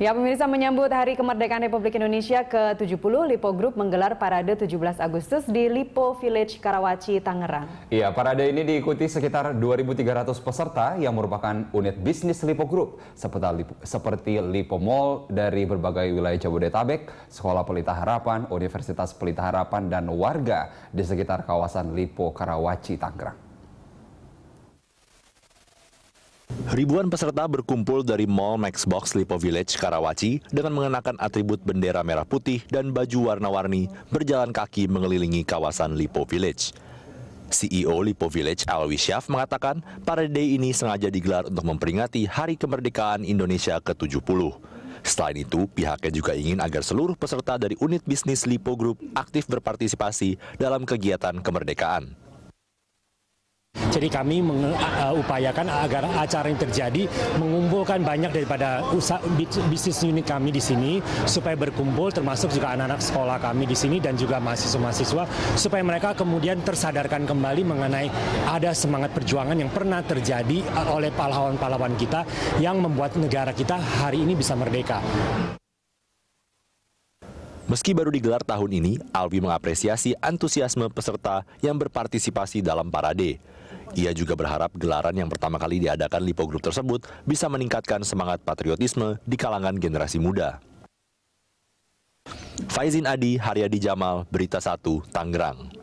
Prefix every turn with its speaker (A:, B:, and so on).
A: Ya pemirsa menyambut Hari Kemerdekaan Republik Indonesia ke-70, Lipo Group menggelar parade 17 Agustus di Lipo Village Karawaci, Tangerang.
B: Iya, parade ini diikuti sekitar 2.300 peserta yang merupakan unit bisnis Lipo Group, seperti Lipo, seperti Lipo Mall dari berbagai wilayah Jabodetabek, Sekolah Pelita Harapan, Universitas Pelita Harapan, dan warga di sekitar kawasan Lipo Karawaci, Tangerang.
C: Ribuan peserta berkumpul dari Mall Maxbox Lipo Village Karawaci dengan mengenakan atribut bendera merah putih dan baju warna-warni berjalan kaki mengelilingi kawasan Lipo Village. CEO Lipo Village Alwi Syaf mengatakan parade ini sengaja digelar untuk memperingati Hari Kemerdekaan Indonesia ke-70. Selain itu, pihaknya juga ingin agar seluruh peserta dari unit bisnis Lipo Group aktif berpartisipasi dalam kegiatan kemerdekaan.
D: Jadi kami mengupayakan agar acara yang terjadi mengumpulkan banyak daripada usaha bisnis unit kami di sini supaya berkumpul termasuk juga anak-anak sekolah kami di sini dan juga mahasiswa-mahasiswa supaya mereka kemudian tersadarkan kembali mengenai ada semangat perjuangan yang pernah terjadi oleh pahlawan-pahlawan kita yang membuat negara kita hari ini bisa merdeka.
C: Meski baru digelar tahun ini, Alwi mengapresiasi antusiasme peserta yang berpartisipasi dalam parade. Ia juga berharap gelaran yang pertama kali diadakan Lipo Group tersebut bisa meningkatkan semangat patriotisme di kalangan generasi muda. Faizin Adi, Haryadi Jamal, Berita 1, Tangerang.